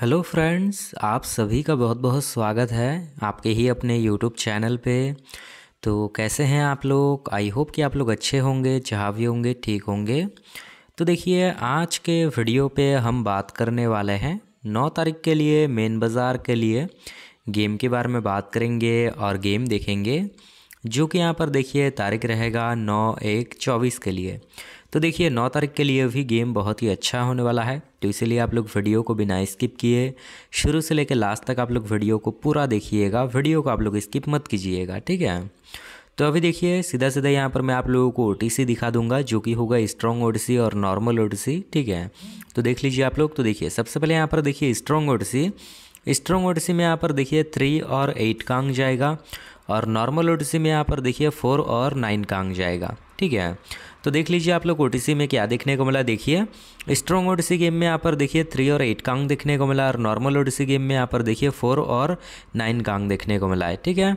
hello friends आप सभी का बहुत बहुत स्वागत है आपके ही अपने यूट्यूब चैनल पे तो कैसे हैं आप लोग आई होप कि आप लोग अच्छे होंगे जहावी होंगे ठीक होंगे तो देखिए आज के वीडियो पे हम बात करने वाले हैं नौ तारीख के लिए मेन बाज़ार के लिए गेम के बारे में बात करेंगे और गेम देखेंगे जो कि यहाँ पर देखिए तारीख रहेगा नौ एक चौबीस के लिए तो देखिए नौ तारीख के लिए भी गेम बहुत ही अच्छा होने वाला है तो इसीलिए आप लोग वीडियो को बिना स्किप किए शुरू से लेकर लास्ट तक आप लोग वीडियो को पूरा देखिएगा वीडियो को आप लोग स्किप मत कीजिएगा ठीक है तो अभी देखिए सीधा सीधा यहाँ पर मैं आप लोगों को ओ दिखा दूंगा जो कि होगा स्ट्रॉन्ग ओ और नॉर्मल ओ ठीक है तो देख लीजिए आप लोग तो देखिए सबसे पहले यहाँ पर देखिए स्ट्रॉन्ग ओ स्ट्रॉन्ग ओ में यहाँ पर देखिए थ्री और एट का अंक जाएगा और नॉर्मल ओटीसी में यहाँ पर देखिए फोर और नाइन का अंक जाएगा ठीक है तो देख लीजिए आप लोग ओटीसी में क्या देखने को मिला देखिए स्ट्रॉन्ग ओटीसी गेम में यहाँ पर देखिए थ्री और एट का अंक देखने को मिला और नॉर्मल ओ गेम में यहाँ पर देखिए फोर और नाइन का अंक देखने को मिला है ठीक है